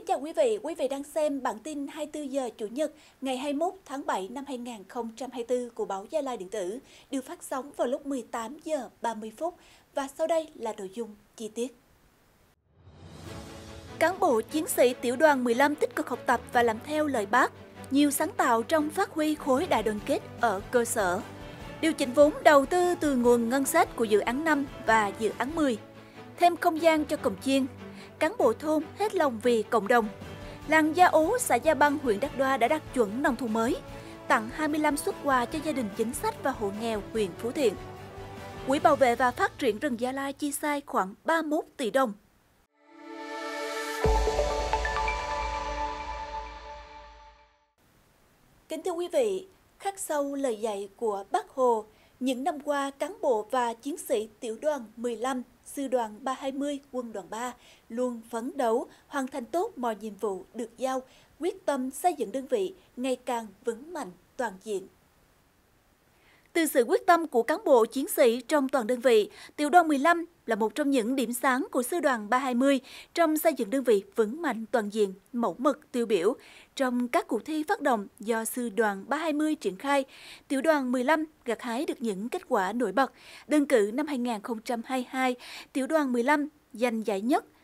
Kính chào quý vị, quý vị đang xem bản tin 24 giờ Chủ nhật ngày 21 tháng 7 năm 2024 của báo Gia Lai Điện tử được phát sóng vào lúc 18 giờ 30 phút và sau đây là nội dung chi tiết. Cán bộ chiến sĩ tiểu đoàn 15 tích cực học tập và làm theo lời bác, nhiều sáng tạo trong phát huy khối đại đoàn kết ở cơ sở. Điều chỉnh vốn đầu tư từ nguồn ngân sách của dự án 5 và dự án 10. Thêm không gian cho cổng chiêng cán bộ thôn hết lòng vì cộng đồng. Làng Gia Ố, xã Gia Băng, huyện Đắk Đoa đã đạt chuẩn nông thôn mới, tặng 25 xuất quà cho gia đình chính sách và hộ nghèo huyện Phú Thiện. Quỹ bảo vệ và phát triển rừng Gia Lai chi sai khoảng 31 tỷ đồng Kính thưa quý vị, khắc sâu lời dạy của Bác Hồ, những năm qua cán bộ và chiến sĩ tiểu đoàn 15 Sư đoàn 320 Quân đoàn 3 luôn phấn đấu hoàn thành tốt mọi nhiệm vụ được giao, quyết tâm xây dựng đơn vị ngày càng vững mạnh toàn diện từ sự quyết tâm của cán bộ chiến sĩ trong toàn đơn vị, tiểu đoàn 15 là một trong những điểm sáng của sư đoàn 320 trong xây dựng đơn vị vững mạnh toàn diện, mẫu mực tiêu biểu. Trong các cuộc thi phát động do sư đoàn 320 triển khai, tiểu đoàn 15 gặt hái được những kết quả nổi bật. Đơn cử năm 2022, tiểu đoàn 15 giành giải nhất –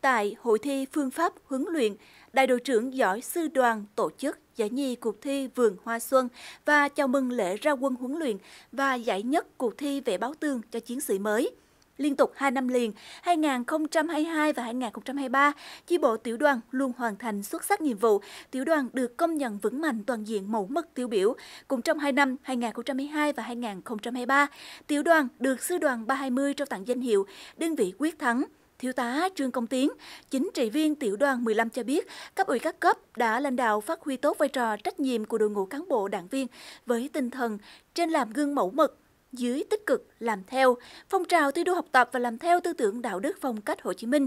Tại hội thi phương pháp huấn luyện, đại đội trưởng giỏi sư đoàn tổ chức giải nhì cuộc thi Vườn Hoa Xuân và chào mừng lễ ra quân huấn luyện và giải nhất cuộc thi vẽ báo tương cho chiến sĩ mới. Liên tục 2 năm liền, 2022 và 2023, chi bộ tiểu đoàn luôn hoàn thành xuất sắc nhiệm vụ. Tiểu đoàn được công nhận vững mạnh toàn diện mẫu mực tiêu biểu. Cùng trong 2 năm 2022 và 2023, tiểu đoàn được sư đoàn 320 trao tặng danh hiệu đơn vị quyết thắng Thiếu tá Trương Công Tiến, chính trị viên tiểu đoàn 15 cho biết, cấp ủy các cấp đã lãnh đạo phát huy tốt vai trò trách nhiệm của đội ngũ cán bộ đảng viên với tinh thần trên làm gương mẫu mực, dưới tích cực làm theo, phong trào thi đua học tập và làm theo tư tưởng đạo đức phong cách Hồ Chí Minh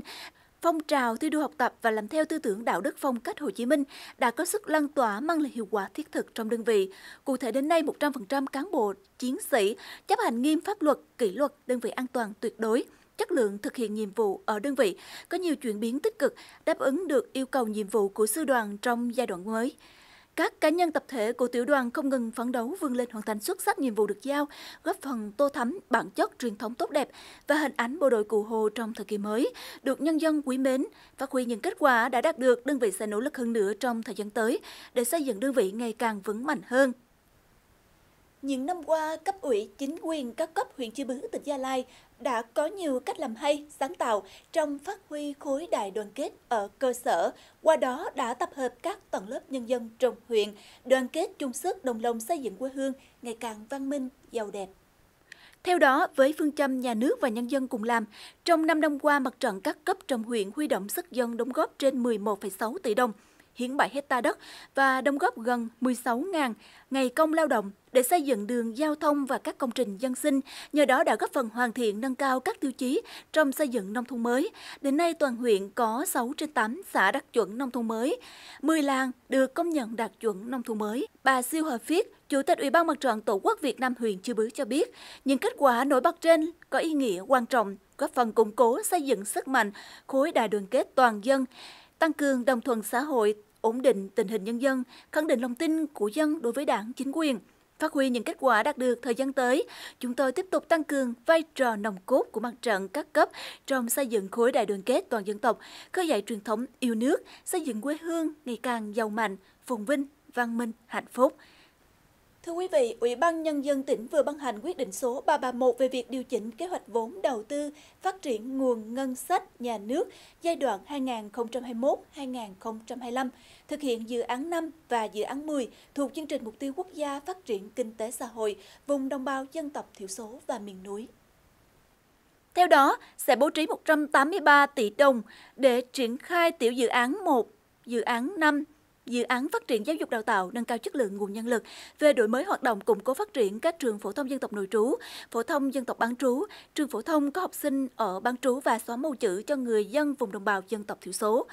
phong trào thi đua học tập và làm theo tư tưởng đạo đức phong cách Hồ Chí Minh đã có sức lan tỏa mang lại hiệu quả thiết thực trong đơn vị. Cụ thể đến nay, 100% cán bộ, chiến sĩ chấp hành nghiêm pháp luật, kỷ luật, đơn vị an toàn tuyệt đối – chất lượng thực hiện nhiệm vụ ở đơn vị có nhiều chuyển biến tích cực, đáp ứng được yêu cầu nhiệm vụ của sư đoàn trong giai đoạn mới. Các cá nhân tập thể của tiểu đoàn không ngừng phấn đấu vươn lên hoàn thành xuất sắc nhiệm vụ được giao, góp phần tô thắm bản chất truyền thống tốt đẹp và hình ảnh bộ đội cụ Hồ trong thời kỳ mới, được nhân dân quý mến, phát huy những kết quả đã đạt được, đơn vị sẽ nỗ lực hơn nữa trong thời gian tới để xây dựng đơn vị ngày càng vững mạnh hơn. Những năm qua, cấp ủy chính quyền các cấp huyện Chư Bứ, tỉnh Gia Lai đã có nhiều cách làm hay, sáng tạo trong phát huy khối đại đoàn kết ở cơ sở, qua đó đã tập hợp các tầng lớp nhân dân trong huyện, đoàn kết chung sức đồng lòng xây dựng quê hương ngày càng văn minh, giàu đẹp. Theo đó, với phương châm nhà nước và nhân dân cùng làm, trong năm năm qua mặt trận các cấp trong huyện huy động sức dân đóng góp trên 11,6 tỷ đồng – hiến 7 hecta đất và đóng góp gần 16.000 ngày công lao động để xây dựng đường giao thông và các công trình dân sinh, nhờ đó đã góp phần hoàn thiện nâng cao các tiêu chí trong xây dựng nông thôn mới. Đến nay toàn huyện có 6 trên 8 xã đạt chuẩn nông thôn mới, 10 làng được công nhận đạt chuẩn nông thôn mới. Bà Siêu Hòa Phiết, Chủ tịch Ủy ban Mặt trận Tổ quốc Việt Nam huyện Chư Bứ cho biết, những kết quả nổi bật trên có ý nghĩa quan trọng góp phần củng cố xây dựng sức mạnh khối đại đoàn kết toàn dân, tăng cường đồng thuận xã hội, ổn định tình hình nhân dân, khẳng định lòng tin của dân đối với đảng, chính quyền. Phát huy những kết quả đạt được thời gian tới, chúng tôi tiếp tục tăng cường vai trò nòng cốt của mặt trận các cấp trong xây dựng khối đại đoàn kết toàn dân tộc, khơi dậy truyền thống yêu nước, xây dựng quê hương ngày càng giàu mạnh, phồn vinh, văn minh, hạnh phúc. Thưa quý vị, Ủy ban Nhân dân tỉnh vừa ban hành quyết định số 331 về việc điều chỉnh kế hoạch vốn đầu tư phát triển nguồn ngân sách nhà nước giai đoạn 2021-2025, thực hiện dự án 5 và dự án 10 thuộc chương trình Mục tiêu Quốc gia Phát triển Kinh tế Xã hội vùng đồng bào dân tộc thiểu số và miền núi. Theo đó, sẽ bố trí 183 tỷ đồng để triển khai tiểu dự án 1, dự án 5, dự án phát triển giáo dục đào tạo nâng cao chất lượng nguồn nhân lực về đổi mới hoạt động củng cố phát triển các trường phổ thông dân tộc nội trú, phổ thông dân tộc bán trú, trường phổ thông có học sinh ở bán trú và xóa mù chữ cho người dân vùng đồng bào dân tộc thiểu số.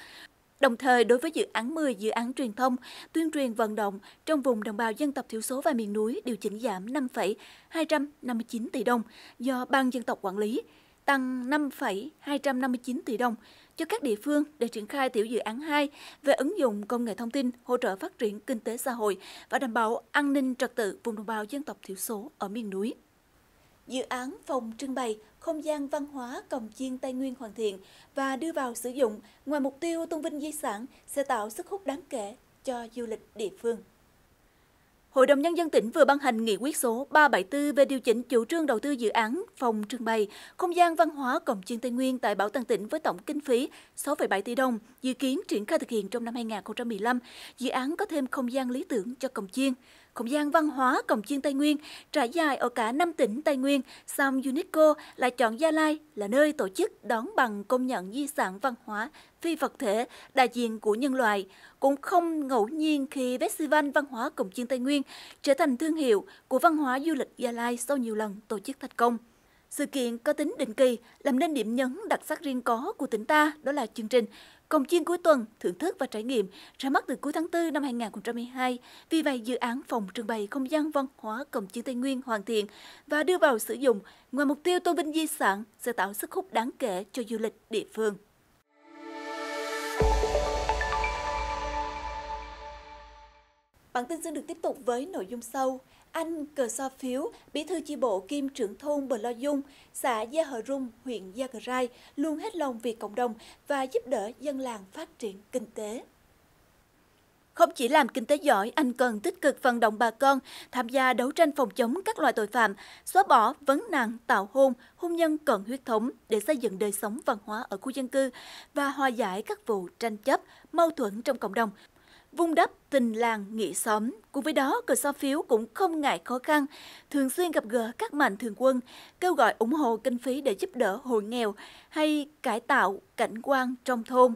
Đồng thời, đối với dự án 10 dự án truyền thông, tuyên truyền vận động trong vùng đồng bào dân tộc thiểu số và miền núi điều chỉnh giảm 5,259 tỷ đồng do Ban dân tộc quản lý, tăng 5,259 tỷ đồng cho các địa phương để triển khai tiểu dự án 2 về ứng dụng công nghệ thông tin hỗ trợ phát triển kinh tế xã hội và đảm bảo an ninh trật tự vùng đồng bào dân tộc thiểu số ở miền núi. Dự án phòng trưng bày không gian văn hóa cồng chiên Tây Nguyên hoàn thiện và đưa vào sử dụng ngoài mục tiêu tôn vinh di sản sẽ tạo sức hút đáng kể cho du lịch địa phương. Hội đồng Nhân dân tỉnh vừa ban hành nghị quyết số 374 về điều chỉnh chủ trương đầu tư dự án phòng trưng bày không gian văn hóa cổng chiên Tây Nguyên tại Bảo tàng tỉnh với tổng kinh phí 6,7 tỷ đồng, dự kiến triển khai thực hiện trong năm 2015. Dự án có thêm không gian lý tưởng cho cổng chiên không gian văn hóa cổng chiêng Tây Nguyên trải dài ở cả năm tỉnh Tây Nguyên, song UNESCO lại chọn Gia Lai là nơi tổ chức đón bằng công nhận di sản văn hóa phi vật thể đại diện của nhân loại. Cũng không ngẫu nhiên khi Festival Văn hóa Cổng chiêng Tây Nguyên trở thành thương hiệu của văn hóa du lịch Gia Lai sau nhiều lần tổ chức thành công. Sự kiện có tính định kỳ làm nên điểm nhấn đặc sắc riêng có của tỉnh ta đó là chương trình Cồng chiên cuối tuần, thưởng thức và trải nghiệm ra mắt từ cuối tháng 4 năm 2012. Vì vậy, dự án phòng trưng bày không gian văn hóa Cồng chiên Tây Nguyên hoàn thiện và đưa vào sử dụng, ngoài mục tiêu tôn vinh di sản, sẽ tạo sức hút đáng kể cho du lịch địa phương. Bản tin sẽ được tiếp tục với nội dung sau. Anh Cờ So Phiếu, bí thư chi bộ kim trưởng thôn Bờ Lo Dung, xã Gia Hờ Rung, huyện Gia Cờ Rai, luôn hết lòng vì cộng đồng và giúp đỡ dân làng phát triển kinh tế. Không chỉ làm kinh tế giỏi, anh cần tích cực vận động bà con tham gia đấu tranh phòng chống các loại tội phạm, xóa bỏ vấn nạn tạo hôn, hôn nhân cận huyết thống để xây dựng đời sống văn hóa ở khu dân cư và hòa giải các vụ tranh chấp, mâu thuẫn trong cộng đồng, vun đắp tình làng nghĩa xóm. Cùng với đó, cờ so phiếu cũng không ngại khó khăn, thường xuyên gặp gỡ các mạnh thường quân, kêu gọi ủng hộ kinh phí để giúp đỡ hộ nghèo hay cải tạo cảnh quan trong thôn.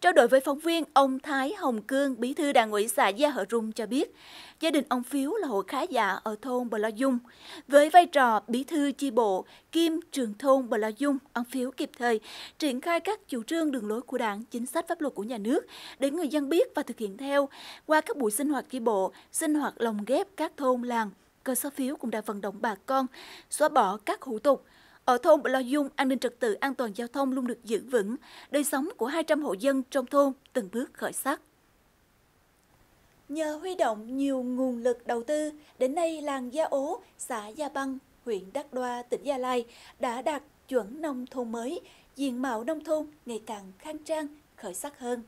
Trao đổi với phóng viên, ông Thái Hồng Cương, bí thư đảng ủy xã Gia Hở Rung cho biết, gia đình ông Phiếu là hộ khá giả ở thôn Bờ Lo Dung. Với vai trò bí thư chi bộ, kim trường thôn Bờ Lo Dung, ông Phiếu kịp thời triển khai các chủ trương đường lối của đảng, chính sách pháp luật của nhà nước để người dân biết và thực hiện theo qua các buổi sinh hoạt chi bộ, sinh hoạt lồng ghép các thôn làng. Cơ sở phiếu cũng đã vận động bà con xóa bỏ các hủ tục, ở thôn Bờ Lo Dung, an ninh trật tự an toàn giao thông luôn được giữ vững, đời sống của 200 hộ dân trong thôn từng bước khởi sắc. Nhờ huy động nhiều nguồn lực đầu tư, đến nay làng Gia Ố, xã Gia Băng, huyện Đắc Đoa, tỉnh Gia Lai đã đạt chuẩn nông thôn mới, diện mạo nông thôn ngày càng khang trang, khởi sắc hơn.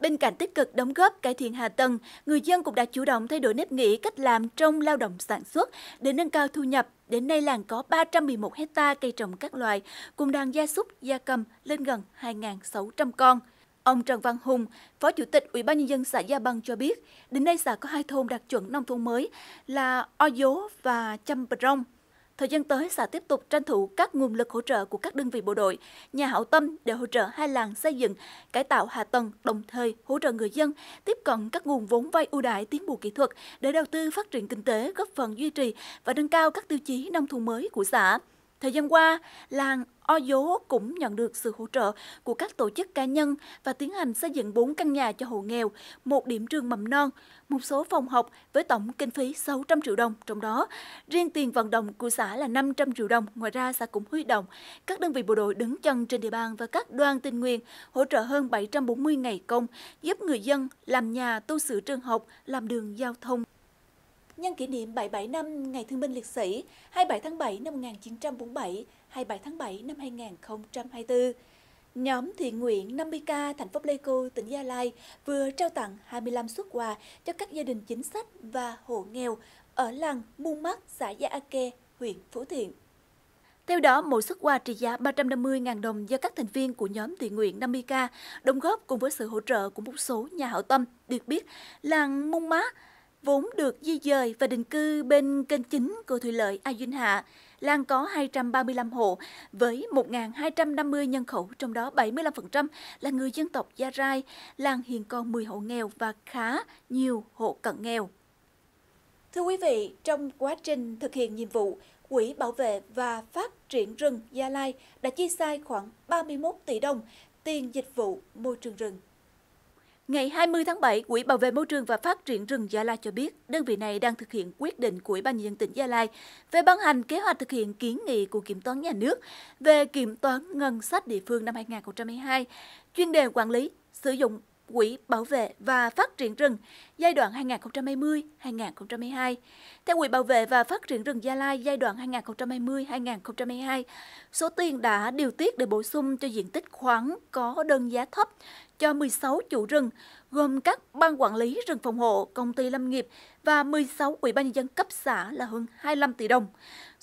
Bên cạnh tích cực đóng góp cải thiện hạ tầng, người dân cũng đã chủ động thay đổi nếp nghĩ cách làm trong lao động sản xuất để nâng cao thu nhập. Đến nay làng có 311 hecta cây trồng các loại, cùng đàn gia súc, gia cầm lên gần 2.600 con. Ông Trần Văn Hùng, Phó Chủ tịch Ủy ban nhân dân xã Gia Băng cho biết, đến nay xã có hai thôn đạt chuẩn nông thôn mới là O Dố và Chăm Brong. Thời gian tới, xã tiếp tục tranh thủ các nguồn lực hỗ trợ của các đơn vị bộ đội, nhà hảo tâm để hỗ trợ hai làng xây dựng, cải tạo hạ tầng, đồng thời hỗ trợ người dân tiếp cận các nguồn vốn vay ưu đại tiến bộ kỹ thuật để đầu tư phát triển kinh tế, góp phần duy trì và nâng cao các tiêu chí nông thôn mới của xã. Thời gian qua, làng O Dố cũng nhận được sự hỗ trợ của các tổ chức cá nhân và tiến hành xây dựng 4 căn nhà cho hộ nghèo, một điểm trường mầm non, một số phòng học với tổng kinh phí 600 triệu đồng, trong đó riêng tiền vận động của xã là 500 triệu đồng. Ngoài ra, xã cũng huy động các đơn vị bộ đội đứng chân trên địa bàn và các đoàn tình nguyện hỗ trợ hơn 740 ngày công, giúp người dân làm nhà, tu sửa trường học, làm đường giao thông nhân kỷ niệm 77 năm Ngày Thương binh Liệt sĩ 27 tháng 7 năm 1947, 27 tháng 7 năm 2024. Nhóm thiện nguyện 50K thành phố Pleiku, tỉnh Gia Lai vừa trao tặng 25 xuất quà cho các gia đình chính sách và hộ nghèo ở làng Muôn Mắt, xã Gia Ake, huyện Phú Thiện. Theo đó, mỗi xuất quà trị giá 350.000 đồng do các thành viên của nhóm thiện nguyện 50K đóng góp cùng với sự hỗ trợ của một số nhà hảo tâm. Được biết, làng Mông Mát vốn được di dời và định cư bên kênh chính của thủy lợi A Duyên Hạ. Lan có 235 hộ với 1.250 nhân khẩu, trong đó 75% là người dân tộc Gia Rai. Làng hiện còn 10 hộ nghèo và khá nhiều hộ cận nghèo. Thưa quý vị, trong quá trình thực hiện nhiệm vụ, Quỹ Bảo vệ và Phát triển rừng Gia Lai đã chi sai khoảng 31 tỷ đồng tiền dịch vụ môi trường rừng. Ngày 20 tháng 7, Quỹ Bảo vệ Môi trường và Phát triển rừng Gia Lai cho biết, đơn vị này đang thực hiện quyết định của Ủy ban nhân dân tỉnh Gia Lai về ban hành kế hoạch thực hiện kiến nghị của Kiểm toán Nhà nước về Kiểm toán Ngân sách địa phương năm 2022, chuyên đề quản lý, sử dụng Quỹ Bảo vệ và Phát triển rừng giai đoạn 2020-2022. Theo Quỹ Bảo vệ và Phát triển rừng Gia Lai giai đoạn 2020-2022, số tiền đã điều tiết để bổ sung cho diện tích khoáng có đơn giá thấp cho 16 chủ rừng, gồm các ban quản lý rừng phòng hộ, công ty lâm nghiệp và 16 ủy ban nhân dân cấp xã là hơn 25 tỷ đồng.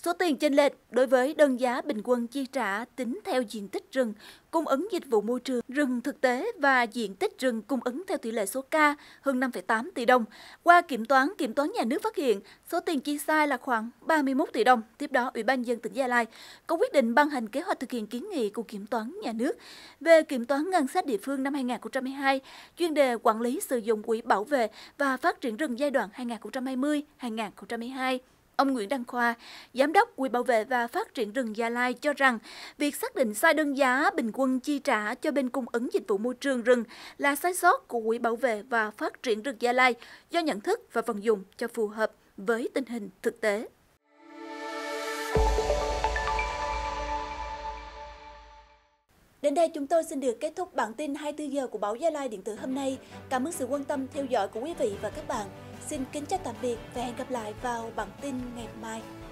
Số tiền chênh lệch đối với đơn giá bình quân chi trả tính theo diện tích rừng, cung ứng dịch vụ môi trường rừng thực tế và diện tích rừng cung ứng theo tỷ lệ số ca hơn 5,8 tỷ đồng. Qua kiểm toán, kiểm toán nhà nước phát hiện số tiền chi sai là khoảng 31 tỷ đồng. Tiếp đó, Ủy ban dân tỉnh Gia Lai có quyết định ban hành kế hoạch thực hiện kiến nghị của kiểm toán nhà nước về kiểm toán ngân sách địa phương năm 2022, chuyên đề quản lý sử dụng quỹ bảo vệ và phát triển rừng giai đoạn 2020-2022. Ông Nguyễn Đăng Khoa, Giám đốc Quỹ Bảo vệ và Phát triển rừng Gia Lai cho rằng, việc xác định sai đơn giá bình quân chi trả cho bên cung ứng dịch vụ môi trường rừng là sai sót của Quỹ Bảo vệ và Phát triển rừng Gia Lai do nhận thức và vận dụng cho phù hợp với tình hình thực tế. Đến đây chúng tôi xin được kết thúc bản tin 24 giờ của báo Gia Lai điện tử hôm nay. Cảm ơn sự quan tâm theo dõi của quý vị và các bạn. Xin kính chào tạm biệt và hẹn gặp lại vào bản tin ngày mai.